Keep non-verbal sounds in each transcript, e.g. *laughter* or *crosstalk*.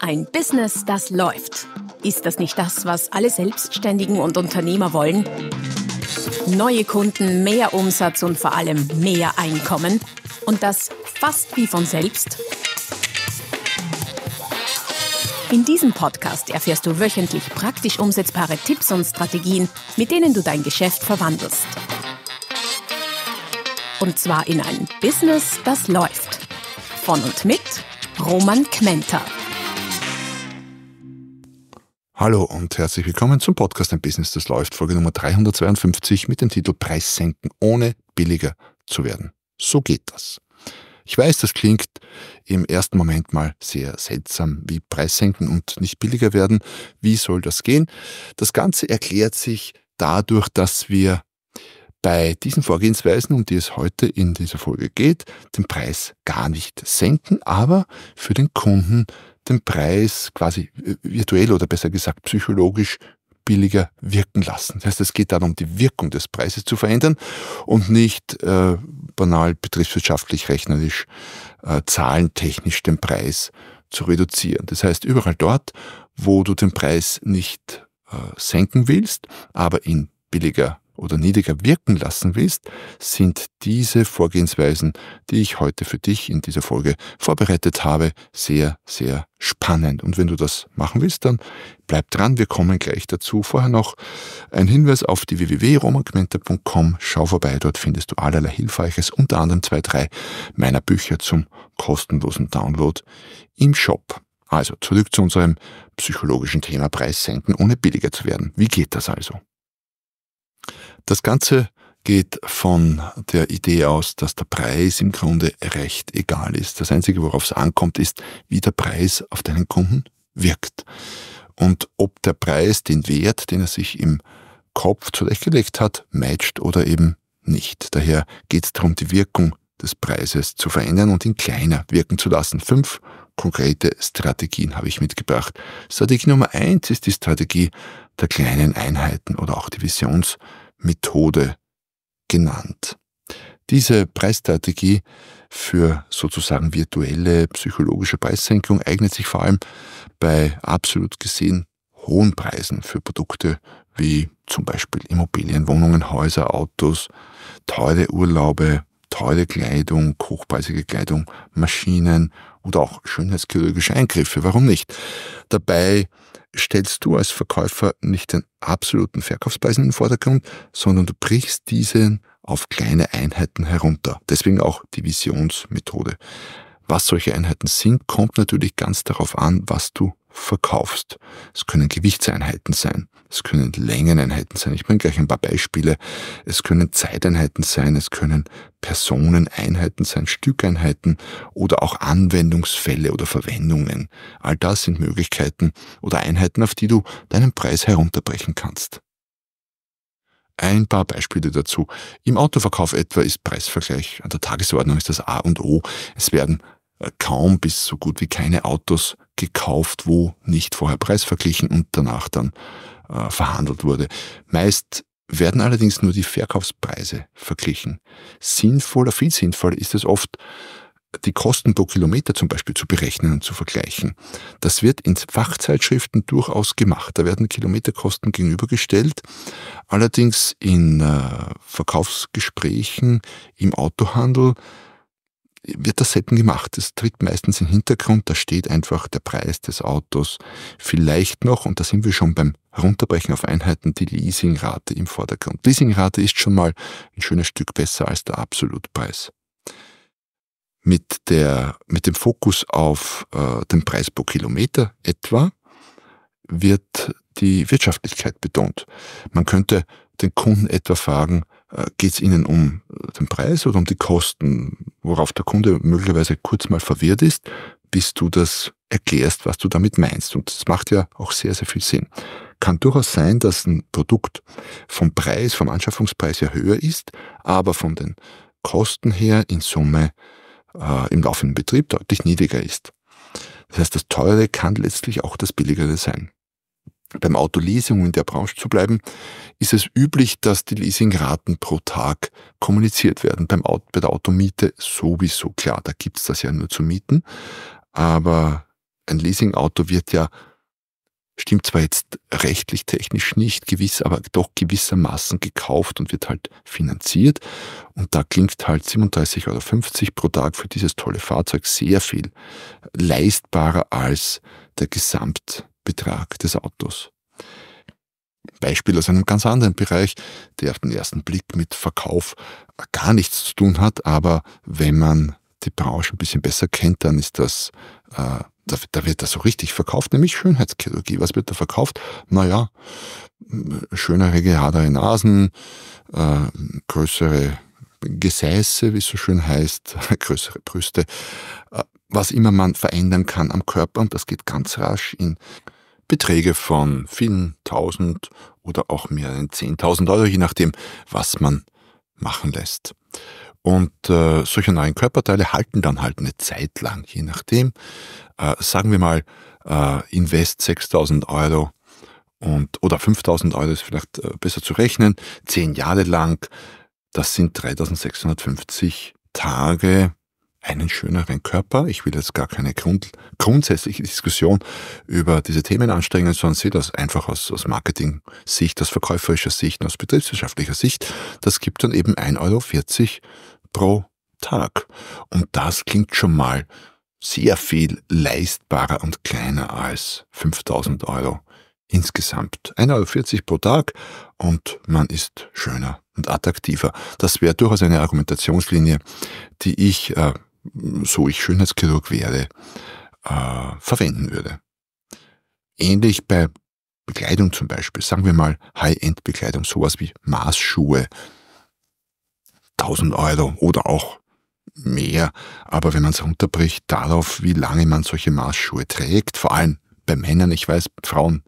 Ein Business, das läuft. Ist das nicht das, was alle Selbstständigen und Unternehmer wollen? Neue Kunden, mehr Umsatz und vor allem mehr Einkommen. Und das fast wie von selbst. In diesem Podcast erfährst du wöchentlich praktisch umsetzbare Tipps und Strategien, mit denen du dein Geschäft verwandelst. Und zwar in ein Business, das läuft. Von und mit Roman Kmenter. Hallo und herzlich willkommen zum Podcast Ein Business, das läuft, Folge Nummer 352 mit dem Titel Preis senken, ohne billiger zu werden. So geht das. Ich weiß, das klingt im ersten Moment mal sehr seltsam, wie Preis senken und nicht billiger werden. Wie soll das gehen? Das Ganze erklärt sich dadurch, dass wir bei diesen Vorgehensweisen, um die es heute in dieser Folge geht, den Preis gar nicht senken, aber für den Kunden den Preis quasi virtuell oder besser gesagt psychologisch billiger wirken lassen. Das heißt, es geht darum, die Wirkung des Preises zu verändern und nicht äh, banal betriebswirtschaftlich, rechnerisch, äh, zahlentechnisch den Preis zu reduzieren. Das heißt, überall dort, wo du den Preis nicht äh, senken willst, aber ihn billiger oder niedriger wirken lassen willst, sind diese Vorgehensweisen, die ich heute für dich in dieser Folge vorbereitet habe, sehr, sehr spannend. Und wenn du das machen willst, dann bleib dran, wir kommen gleich dazu. Vorher noch ein Hinweis auf die www.romagmenta.com. Schau vorbei, dort findest du allerlei Hilfreiches, unter anderem zwei, drei meiner Bücher zum kostenlosen Download im Shop. Also zurück zu unserem psychologischen Thema Preis senken, ohne billiger zu werden. Wie geht das also? Das Ganze geht von der Idee aus, dass der Preis im Grunde recht egal ist. Das Einzige, worauf es ankommt, ist, wie der Preis auf deinen Kunden wirkt. Und ob der Preis den Wert, den er sich im Kopf zurechtgelegt hat, matcht oder eben nicht. Daher geht es darum, die Wirkung des Preises zu verändern und ihn kleiner wirken zu lassen. Fünf konkrete Strategien habe ich mitgebracht. Strategie Nummer eins ist die Strategie der kleinen Einheiten oder auch Divisionsstrategie. Methode genannt. Diese Preisstrategie für sozusagen virtuelle psychologische Preissenkung eignet sich vor allem bei absolut gesehen hohen Preisen für Produkte wie zum Beispiel Immobilien, Wohnungen, Häuser, Autos, teure Urlaube, teure Kleidung, hochpreisige Kleidung, Maschinen oder auch schönheitschirurgische Eingriffe. Warum nicht? Dabei stellst du als Verkäufer nicht den absoluten Verkaufspreis in den Vordergrund, sondern du brichst diesen auf kleine Einheiten herunter. Deswegen auch die Visionsmethode. Was solche Einheiten sind, kommt natürlich ganz darauf an, was du verkaufst. Es können Gewichtseinheiten sein es können Längeneinheiten sein. Ich bringe gleich ein paar Beispiele. Es können Zeiteinheiten sein, es können Personeneinheiten sein, Stückeinheiten oder auch Anwendungsfälle oder Verwendungen. All das sind Möglichkeiten oder Einheiten, auf die du deinen Preis herunterbrechen kannst. Ein paar Beispiele dazu. Im Autoverkauf etwa ist Preisvergleich an der Tagesordnung ist das A und O. Es werden äh, kaum bis so gut wie keine Autos gekauft, wo nicht vorher preisverglichen und danach dann äh, verhandelt wurde. Meist werden allerdings nur die Verkaufspreise verglichen. Sinnvoller, viel sinnvoller ist es oft, die Kosten pro Kilometer zum Beispiel zu berechnen und zu vergleichen. Das wird in Fachzeitschriften durchaus gemacht. Da werden Kilometerkosten gegenübergestellt. Allerdings in äh, Verkaufsgesprächen im Autohandel wird das selten gemacht. Das tritt meistens im Hintergrund, da steht einfach der Preis des Autos vielleicht noch, und da sind wir schon beim Runterbrechen auf Einheiten, die Leasingrate im Vordergrund. Leasingrate ist schon mal ein schönes Stück besser als der Absolutpreis. Mit, der, mit dem Fokus auf äh, den Preis pro Kilometer etwa wird die Wirtschaftlichkeit betont. Man könnte den Kunden etwa fragen, äh, Geht es Ihnen um äh, den Preis oder um die Kosten, worauf der Kunde möglicherweise kurz mal verwirrt ist, bis du das erklärst, was du damit meinst. Und das macht ja auch sehr, sehr viel Sinn. Kann durchaus sein, dass ein Produkt vom Preis, vom Anschaffungspreis ja höher ist, aber von den Kosten her in Summe äh, im laufenden Betrieb deutlich niedriger ist. Das heißt, das Teure kann letztlich auch das Billigere sein beim Autoleasing um in der Branche zu bleiben, ist es üblich, dass die Leasingraten pro Tag kommuniziert werden. Beim Auto, bei der Automiete sowieso klar, da gibt's das ja nur zu mieten. Aber ein Leasingauto wird ja, stimmt zwar jetzt rechtlich, technisch nicht gewiss, aber doch gewissermaßen gekauft und wird halt finanziert. Und da klingt halt 37,50 Euro pro Tag für dieses tolle Fahrzeug sehr viel leistbarer als der Gesamt Betrag des Autos. Beispiel aus einem ganz anderen Bereich, der auf den ersten Blick mit Verkauf gar nichts zu tun hat, aber wenn man die Branche ein bisschen besser kennt, dann ist das, äh, da, da, wird das so richtig verkauft, nämlich Schönheitschirurgie. Was wird da verkauft? Naja, schönere, geradere Nasen, äh, größere Gesäße, wie es so schön heißt, *laughs* größere Brüste, äh, was immer man verändern kann am Körper und das geht ganz rasch in Beträge von vielen tausend oder auch mehreren zehntausend Euro, je nachdem, was man machen lässt. Und äh, solche neuen Körperteile halten dann halt eine Zeit lang, je nachdem. Äh, sagen wir mal, äh, invest 6000 Euro und, oder 5000 Euro ist vielleicht äh, besser zu rechnen, zehn Jahre lang, das sind 3650 Tage einen schöneren Körper. Ich will jetzt gar keine Grund, grundsätzliche Diskussion über diese Themen anstrengen, sondern sehe das einfach aus, aus Marketing-Sicht, aus verkäuferischer Sicht, aus betriebswirtschaftlicher Sicht. Das gibt dann eben 1,40 Euro pro Tag. Und das klingt schon mal sehr viel leistbarer und kleiner als 5000 Euro insgesamt. 1,40 Euro pro Tag und man ist schöner und attraktiver. Das wäre durchaus eine Argumentationslinie, die ich äh, so ich Schönheitschirurg wäre, äh, verwenden würde. Ähnlich bei Bekleidung zum Beispiel, sagen wir mal High-End-Bekleidung, sowas wie Maßschuhe, 1000 Euro oder auch mehr. Aber wenn man es runterbricht darauf, wie lange man solche Maßschuhe trägt, vor allem bei Männern, ich weiß, Frauen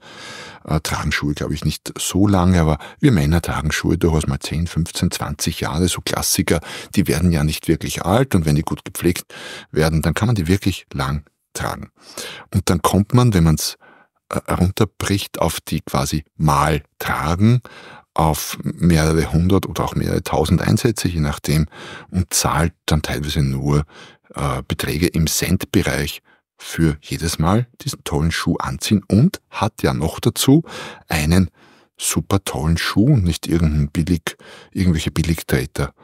äh, tragen Schuhe, glaube ich, nicht so lange, aber wir Männer tragen Schuhe durchaus mal 10, 15, 20 Jahre, so Klassiker, die werden ja nicht wirklich alt und wenn die gut gepflegt werden, dann kann man die wirklich lang tragen. Und dann kommt man, wenn man es äh, runterbricht, auf die quasi mal tragen, auf mehrere hundert oder auch mehrere tausend Einsätze, je nachdem, und zahlt dann teilweise nur äh, Beträge im Centbereich für jedes Mal diesen tollen Schuh anziehen und hat ja noch dazu einen super tollen Schuh und nicht irgendein billig, irgendwelche Billigtreter,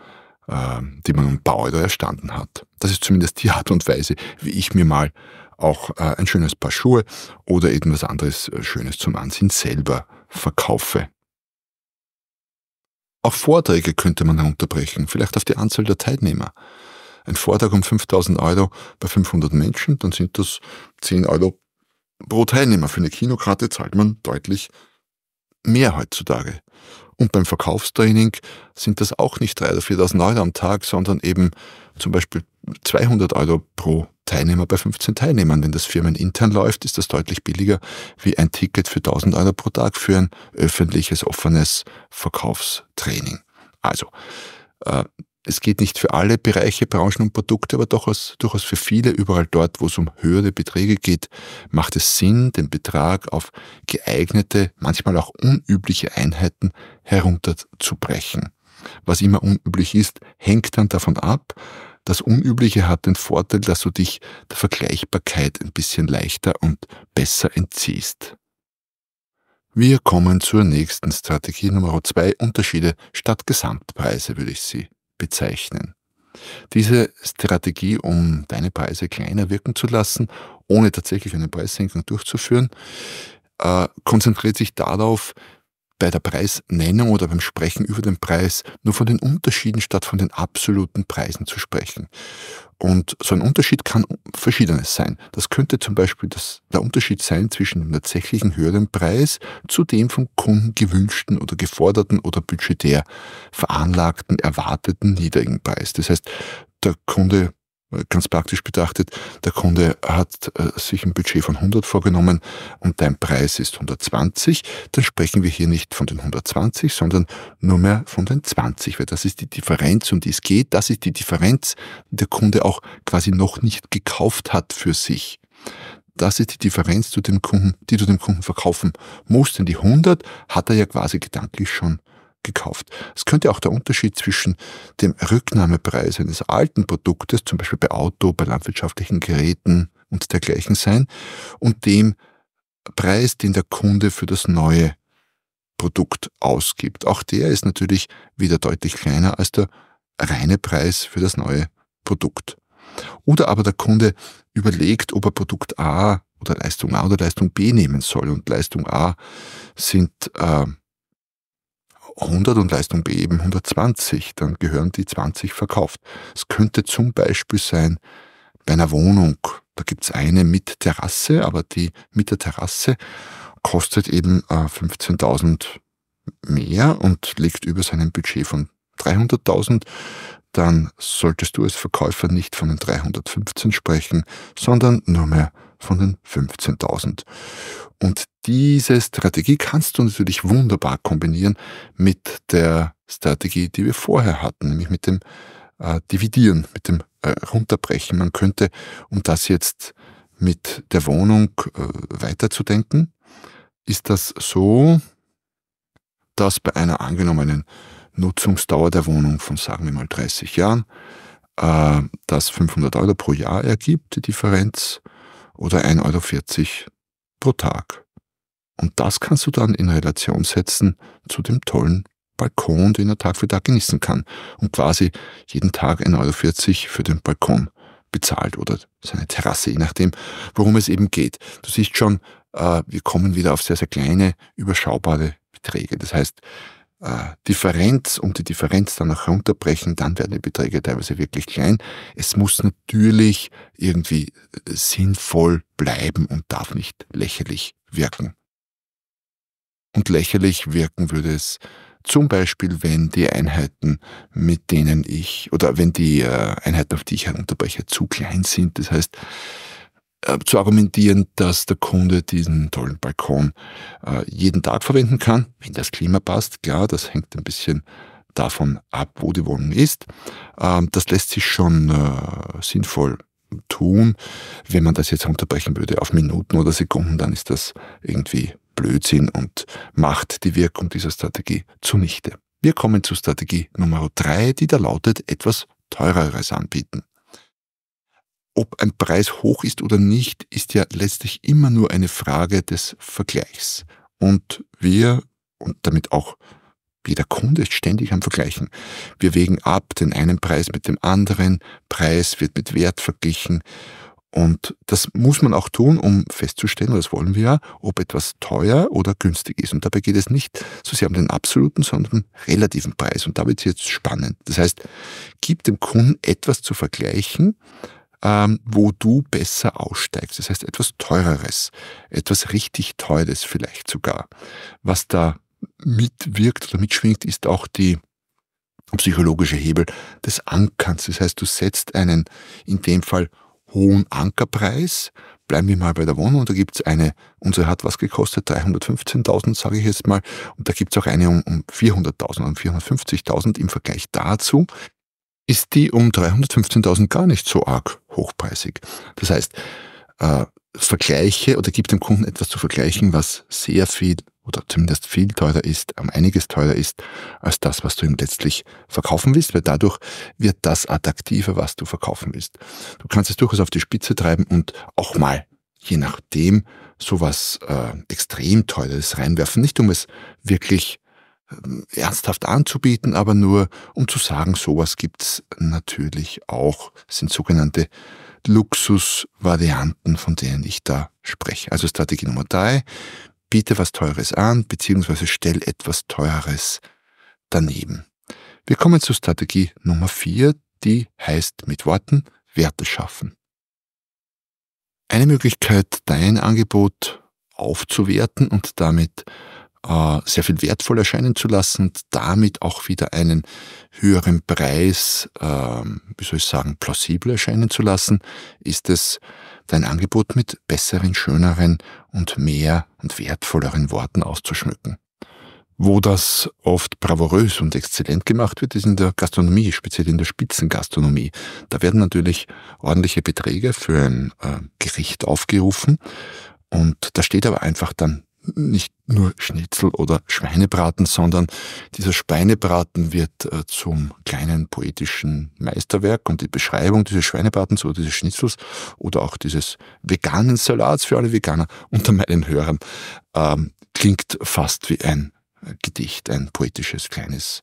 äh, die man im ein paar erstanden hat. Das ist zumindest die Art und Weise, wie ich mir mal auch äh, ein schönes Paar Schuhe oder irgendwas anderes äh, Schönes zum Anziehen selber verkaufe. Auch Vorträge könnte man herunterbrechen, vielleicht auf die Anzahl der Teilnehmer ein Vortrag um 5000 Euro bei 500 Menschen, dann sind das 10 Euro pro Teilnehmer. Für eine Kinokarte zahlt man deutlich mehr heutzutage. Und beim Verkaufstraining sind das auch nicht 3.000 oder 4.000 Euro am Tag, sondern eben zum Beispiel 200 Euro pro Teilnehmer bei 15 Teilnehmern. Wenn das Firmen intern läuft, ist das deutlich billiger wie ein Ticket für 1.000 Euro pro Tag für ein öffentliches, offenes Verkaufstraining. Also, äh, es geht nicht für alle Bereiche, Branchen und Produkte, aber durchaus, durchaus für viele, überall dort, wo es um höhere Beträge geht, macht es Sinn, den Betrag auf geeignete, manchmal auch unübliche Einheiten herunterzubrechen. Was immer unüblich ist, hängt dann davon ab. Das Unübliche hat den Vorteil, dass du dich der Vergleichbarkeit ein bisschen leichter und besser entziehst. Wir kommen zur nächsten Strategie Nummer zwei Unterschiede statt Gesamtpreise würde ich sie bezeichnen. Diese Strategie, um deine Preise kleiner wirken zu lassen, ohne tatsächlich eine Preissenkung durchzuführen, äh, konzentriert sich darauf, bei der Preisnennung oder beim Sprechen über den Preis nur von den Unterschieden statt von den absoluten Preisen zu sprechen. Und so ein Unterschied kann verschiedenes sein. Das könnte zum Beispiel das, der Unterschied sein zwischen dem tatsächlichen höheren Preis zu dem vom Kunden gewünschten oder geforderten oder budgetär veranlagten, erwarteten niedrigen Preis. Das heißt, der Kunde äh, ganz praktisch betrachtet, der Kunde hat äh, sich ein Budget von 100 vorgenommen und dein Preis ist 120, dann sprechen wir hier nicht von den 120, sondern nur mehr von den 20, weil das ist die Differenz, um die es geht. Das ist die Differenz, die der Kunde auch quasi noch nicht gekauft hat für sich. Das ist die Differenz zu dem Kunden, die du dem Kunden verkaufen musst, denn die 100 hat er ja quasi gedanklich schon gekauft. Es könnte auch der Unterschied zwischen dem Rücknahmepreis eines alten Produktes, zum Beispiel bei Auto, bei landwirtschaftlichen Geräten und dergleichen sein, und dem Preis, den der Kunde für das neue Produkt ausgibt. Auch der ist natürlich wieder deutlich kleiner als der reine Preis für das neue Produkt. Oder aber der Kunde überlegt, ob er Produkt A oder Leistung A oder Leistung B nehmen soll. Und Leistung A sind äh, 100 und Leistung B eben 120, dann gehören die 20 verkauft. Es könnte zum Beispiel sein, bei einer Wohnung, da gibt es eine mit Terrasse, aber die mit der Terrasse kostet eben 15.000 äh, mehr und liegt über seinem Budget von 300.000, dann solltest du als Verkäufer nicht von den 315 sprechen, sondern nur mehr von den 15.000. Und diese Strategie kannst du natürlich wunderbar kombinieren mit der Strategie, die wir vorher hatten, nämlich mit dem äh, Dividieren, mit dem äh, Runterbrechen. Man könnte, um das jetzt mit der Wohnung äh, weiterzudenken, ist das so, dass bei einer angenommenen Nutzungsdauer der Wohnung von, sagen wir mal, 30 Jahren, äh, das 500 Euro pro Jahr ergibt, die Differenz oder 1,40 Euro pro Tag. Und das kannst du dann in Relation setzen zu dem tollen Balkon, den er Tag für Tag genießen kann und quasi jeden Tag 1,40 Euro für den Balkon bezahlt oder seine Terrasse, je nachdem, worum es eben geht. Du siehst schon, äh, wir kommen wieder auf sehr, sehr kleine, überschaubare Beträge. Das heißt, äh, Differenz um die Differenz dann danach herunterbrechen, dann werden die Beträge teilweise wirklich klein. Es muss natürlich irgendwie äh, sinnvoll bleiben und darf nicht lächerlich wirken. Und lächerlich wirken würde es zum Beispiel, wenn die Einheiten, mit denen ich, oder wenn die äh, Einheiten, auf die ich herunterbreche, zu klein sind. Das heißt, äh, zu argumentieren, dass der Kunde diesen tollen Balkon äh, jeden Tag verwenden kann, wenn das Klima passt. Klar, das hängt ein bisschen davon ab, wo die Wohnung ist. Ähm, das lässt sich schon äh, sinnvoll tun. Wenn man das jetzt unterbrechen würde auf Minuten oder Sekunden, dann ist das irgendwie Blödsinn und macht die Wirkung dieser Strategie zunichte. Wir kommen zu Strategie Nummer drei, die da lautet, etwas teureres anbieten ob ein Preis hoch ist oder nicht, ist ja letztlich immer nur eine Frage des Vergleichs. Und wir und damit auch jeder Kunde ist ständig am Vergleichen. Wir wägen ab den einen Preis mit dem anderen, Preis wird mit Wert verglichen. Und das muss man auch tun, um festzustellen, das wollen wir ja, ob etwas teuer oder günstig ist. Und dabei geht es nicht so sehr um den absoluten, sondern um den relativen Preis. Und da wird es jetzt spannend. Das heißt, gib dem Kunden etwas zu vergleichen, ähm, wo du besser aussteigst. Das heißt etwas Teureres, etwas richtig Teures vielleicht sogar. Was da mitwirkt oder mitschwingt, ist auch die psychologische Hebel des Ankerns. Das heißt, du setzt einen in dem Fall hohen Ankerpreis. Bleiben wir mal bei der Wohnung. Da gibt's eine, unsere hat was gekostet, 315.000 sage ich jetzt mal. Und da gibt's auch eine um 400.000, um 450.000 im Vergleich dazu ist die um 315.000 gar nicht so arg hochpreisig. Das heißt, äh, vergleiche oder gib dem Kunden etwas zu vergleichen, was sehr viel oder zumindest viel teurer ist, am ähm, einiges teurer ist als das, was du ihm letztlich verkaufen willst, weil dadurch wird das attraktiver, was du verkaufen willst. Du kannst es durchaus auf die Spitze treiben und auch mal, je nachdem, sowas äh, extrem teures reinwerfen, nicht um es wirklich ähm, ernsthaft anzubieten, aber nur um zu sagen, sowas gibt's natürlich auch. Das sind sogenannte Luxusvarianten, von denen ich da spreche. Also Strategie Nummer drei, biete was Teures an, beziehungsweise stell etwas Teures daneben. Wir kommen zur Strategie Nummer vier, die heißt mit Worten Werte schaffen. Eine Möglichkeit, dein Angebot aufzuwerten und damit äh, sehr viel wertvoll erscheinen zu lassen und damit auch wieder einen höheren Preis, ähm, wie soll ich sagen, plausibel erscheinen zu lassen, ist es dein Angebot mit besseren, schöneren und mehr und wertvolleren Worten auszuschmücken. Wo das oft bravourös und exzellent gemacht wird, ist in der Gastronomie, speziell in der Spitzengastronomie. Da werden natürlich ordentliche Beträge für ein äh, Gericht aufgerufen und da steht aber einfach dann nicht nur Schnitzel oder Schweinebraten, sondern dieser Schweinebraten wird äh, zum kleinen poetischen Meisterwerk und die Beschreibung dieses Schweinebratens oder dieses Schnitzels oder auch dieses veganen Salats für alle Veganer unter meinen Hörern ähm, klingt fast wie ein Gedicht, ein poetisches kleines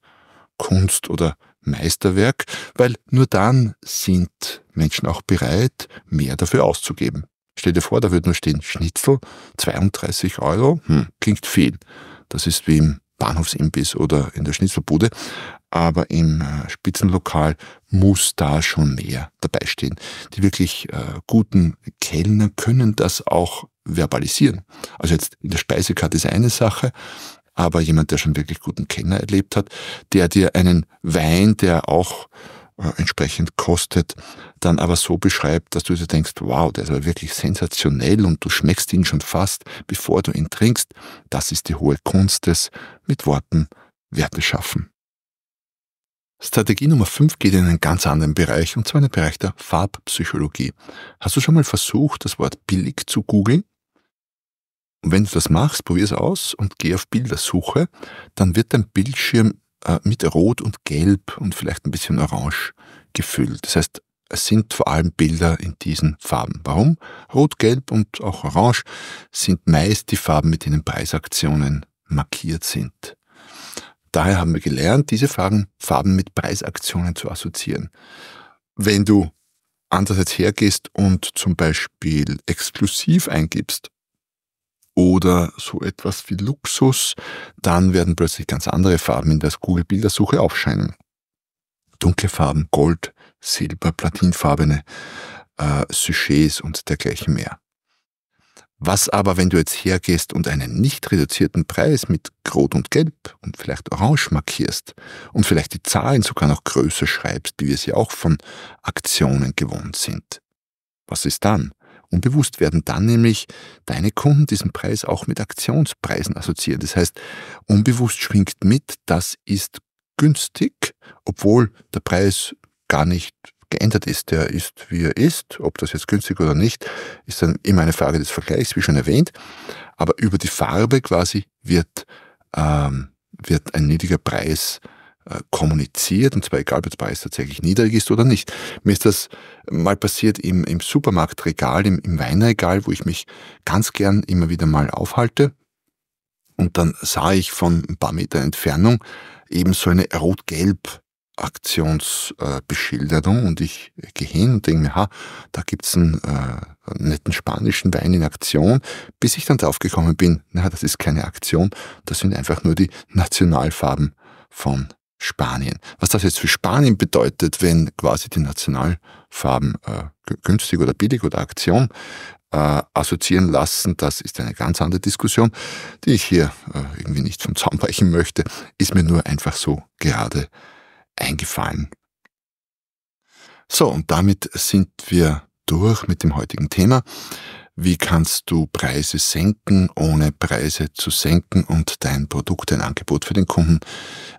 Kunst- oder Meisterwerk, weil nur dann sind Menschen auch bereit, mehr dafür auszugeben. Stell dir vor, da würde nur stehen, Schnitzel, 32 Euro, hm, klingt viel. Das ist wie im Bahnhofsimbiss oder in der Schnitzelbude. Aber im äh, Spitzenlokal muss da schon mehr dabei stehen. Die wirklich äh, guten Kellner können das auch verbalisieren. Also jetzt in der Speisekarte ist eine Sache, aber jemand, der schon wirklich guten Kenner erlebt hat, der dir einen Wein, der auch äh, entsprechend kostet, dann aber so beschreibt, dass du dir denkst, wow, der ist aber wirklich sensationell und du schmeckst ihn schon fast, bevor du ihn trinkst. Das ist die hohe Kunst des mit Worten Werte schaffen. Strategie Nummer 5 geht in einen ganz anderen Bereich, und zwar in den Bereich der Farbpsychologie. Hast du schon mal versucht, das Wort billig zu googeln? Und wenn du das machst, probier es aus und geh auf Bildersuche, dann wird dein Bildschirm äh, mit Rot und Gelb und vielleicht ein bisschen Orange gefüllt. Das heißt, es sind vor allem Bilder in diesen Farben. Warum? Rot, Gelb und auch Orange sind meist die Farben, mit denen Preisaktionen markiert sind. Daher haben wir gelernt, diese Farben, Farben mit Preisaktionen zu assoziieren. Wenn du andererseits hergehst und zum Beispiel exklusiv eingibst, oder so etwas wie Luxus, dann werden plötzlich ganz andere Farben in der Google-Bildersuche aufscheinen. Dunkle Farben, Gold, Silber, Platinfarbene, äh, Sujets und dergleichen mehr. Was aber, wenn du jetzt hergehst und einen nicht reduzierten Preis mit Rot und Gelb und vielleicht Orange markierst und vielleicht die Zahlen sogar noch größer schreibst, wie wir sie auch von Aktionen gewohnt sind? Was ist dann? Unbewusst werden. Dann nämlich deine Kunden diesen Preis auch mit Aktionspreisen assoziieren. Das heißt, unbewusst schwingt mit, das ist günstig, obwohl der Preis gar nicht geändert ist. Der ist, wie er ist. Ob das jetzt günstig oder nicht, ist dann immer eine Frage des Vergleichs, wie schon erwähnt. Aber über die Farbe quasi wird, ähm, wird ein niedriger Preis äh, kommuniziert, und zwar egal, ob jetzt Preis tatsächlich niedrig ist oder nicht. Mir ist das mal passiert im, im Supermarktregal, im, im Weinregal, wo ich mich ganz gern immer wieder mal aufhalte. Und dann sah ich von ein paar Meter Entfernung eben so eine rot-gelb Aktionsbeschilderung äh, und ich gehe hin und denke mir, ha, da gibt's einen äh, netten spanischen Wein in Aktion, bis ich dann draufgekommen bin, na, das ist keine Aktion, das sind einfach nur die Nationalfarben von Spanien. Was das jetzt für Spanien bedeutet, wenn quasi die Nationalfarben äh, günstig oder billig oder Aktion äh, assoziieren lassen, das ist eine ganz andere Diskussion, die ich hier äh, irgendwie nicht vom Zaun brechen möchte, ist mir nur einfach so gerade eingefallen. So, und damit sind wir durch mit dem heutigen Thema wie kannst du Preise senken, ohne Preise zu senken und dein Produkt, dein Angebot für den Kunden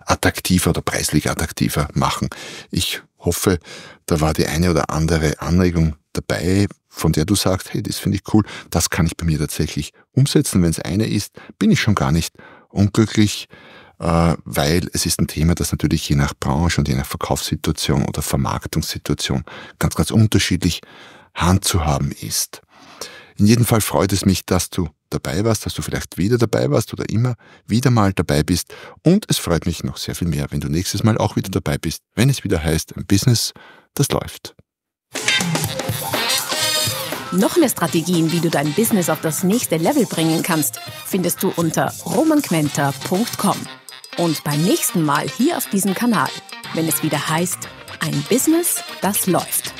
attraktiver oder preislich attraktiver machen. Ich hoffe, da war die eine oder andere Anregung dabei, von der du sagst, hey, das finde ich cool, das kann ich bei mir tatsächlich umsetzen. Wenn es eine ist, bin ich schon gar nicht unglücklich, äh, weil es ist ein Thema, das natürlich je nach Branche und je nach Verkaufssituation oder Vermarktungssituation ganz, ganz unterschiedlich handzuhaben ist. In jedem Fall freut es mich, dass du dabei warst, dass du vielleicht wieder dabei warst oder immer wieder mal dabei bist. Und es freut mich noch sehr viel mehr, wenn du nächstes Mal auch wieder dabei bist, wenn es wieder heißt, ein Business, das läuft. Noch mehr Strategien, wie du dein Business auf das nächste Level bringen kannst, findest du unter romanquenter.com. Und beim nächsten Mal hier auf diesem Kanal, wenn es wieder heißt, ein Business, das läuft.